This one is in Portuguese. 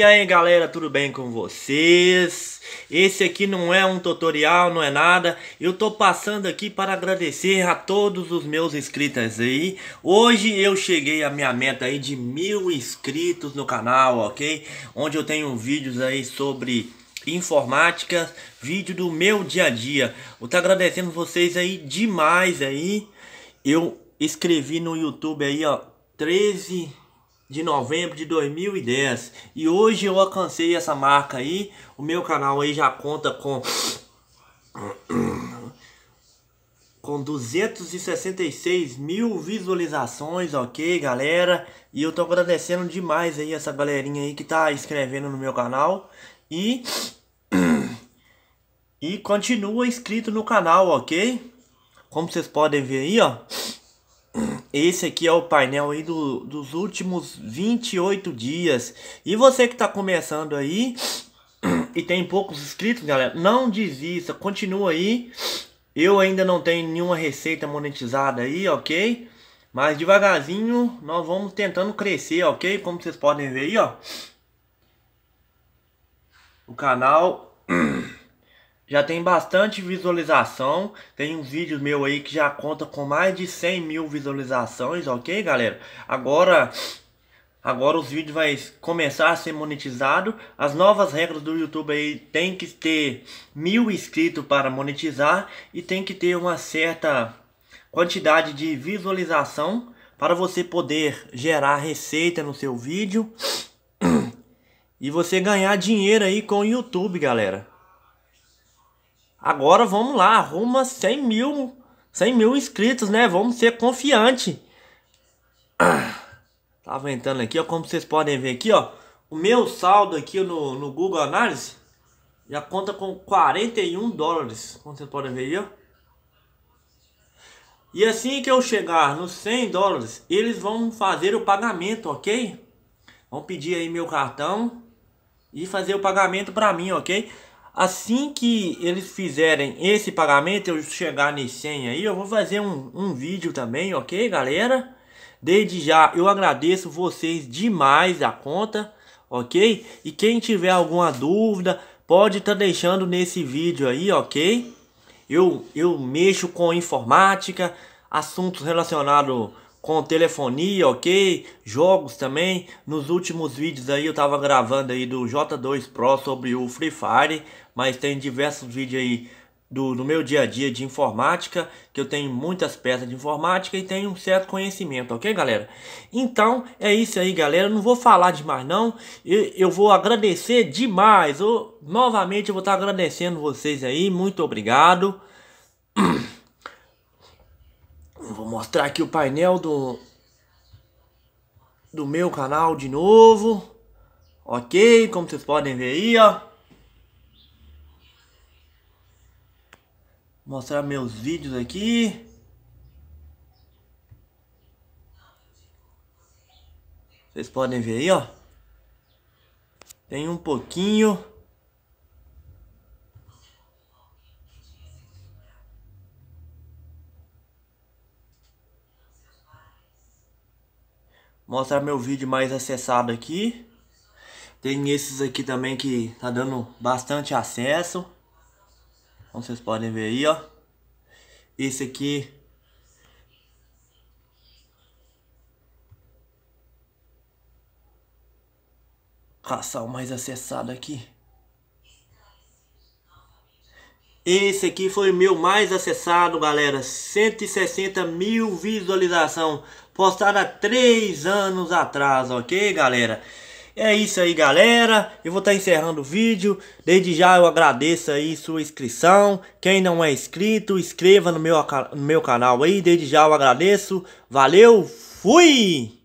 E aí galera, tudo bem com vocês? Esse aqui não é um tutorial, não é nada Eu tô passando aqui para agradecer a todos os meus inscritos aí Hoje eu cheguei à minha meta aí de mil inscritos no canal, ok? Onde eu tenho vídeos aí sobre informática Vídeo do meu dia a dia Eu tô agradecendo vocês aí demais aí Eu escrevi no YouTube aí ó 13 de novembro de 2010. E hoje eu alcancei essa marca aí. O meu canal aí já conta com com 266 mil visualizações, ok galera? E eu tô agradecendo demais aí essa galerinha aí que tá inscrevendo no meu canal E... e continua inscrito no canal, ok? Como vocês podem ver aí, ó esse aqui é o painel aí do, dos últimos 28 dias. E você que está começando aí e tem poucos inscritos, galera, não desista, continua aí. Eu ainda não tenho nenhuma receita monetizada aí, ok? Mas devagarzinho nós vamos tentando crescer, ok? Como vocês podem ver aí, ó. O canal já tem bastante visualização. Tem um vídeo meu aí que já conta com mais de 100 mil visualizações, ok, galera? Agora, agora os vídeos vai começar a ser monetizado. As novas regras do YouTube aí tem que ter mil inscritos para monetizar e tem que ter uma certa quantidade de visualização para você poder gerar receita no seu vídeo e você ganhar dinheiro aí com o YouTube, galera. Agora vamos lá, arruma 100 mil, 100 mil inscritos, né? Vamos ser confiante. tá aumentando aqui, ó, como vocês podem ver aqui, ó. O meu saldo aqui no, no Google Análise já conta com 41 dólares, como vocês podem ver aí, ó. E assim que eu chegar nos 100 dólares, eles vão fazer o pagamento, ok? Vão pedir aí meu cartão e fazer o pagamento para mim, ok? Assim que eles fizerem esse pagamento, eu chegar nesse 100 aí, eu vou fazer um, um vídeo também, ok, galera? Desde já, eu agradeço vocês demais a conta, ok? E quem tiver alguma dúvida, pode estar tá deixando nesse vídeo aí, ok? Eu, eu mexo com informática, assuntos relacionados com telefonia, ok? Jogos também. Nos últimos vídeos aí eu tava gravando aí do J2 Pro sobre o Free Fire, mas tem diversos vídeos aí do, do meu dia a dia de informática, que eu tenho muitas peças de informática e tenho um certo conhecimento, ok galera? Então é isso aí galera, eu não vou falar demais não, eu, eu vou agradecer demais, eu, novamente eu vou estar tá agradecendo vocês aí, muito obrigado. mostrar aqui o painel do do meu canal de novo. Ok, como vocês podem ver aí, ó. Mostrar meus vídeos aqui. Vocês podem ver aí, ó. Tem um pouquinho mostrar meu vídeo mais acessado aqui. Tem esses aqui também que tá dando bastante acesso. Como vocês podem ver aí, ó. Esse aqui caçar o mais acessado aqui. Esse aqui foi meu mais acessado, galera. 160 mil visualização. Postada há 3 anos atrás, ok, galera? É isso aí, galera. Eu vou estar tá encerrando o vídeo. Desde já eu agradeço aí sua inscrição. Quem não é inscrito, inscreva no meu, no meu canal aí. Desde já eu agradeço. Valeu, fui!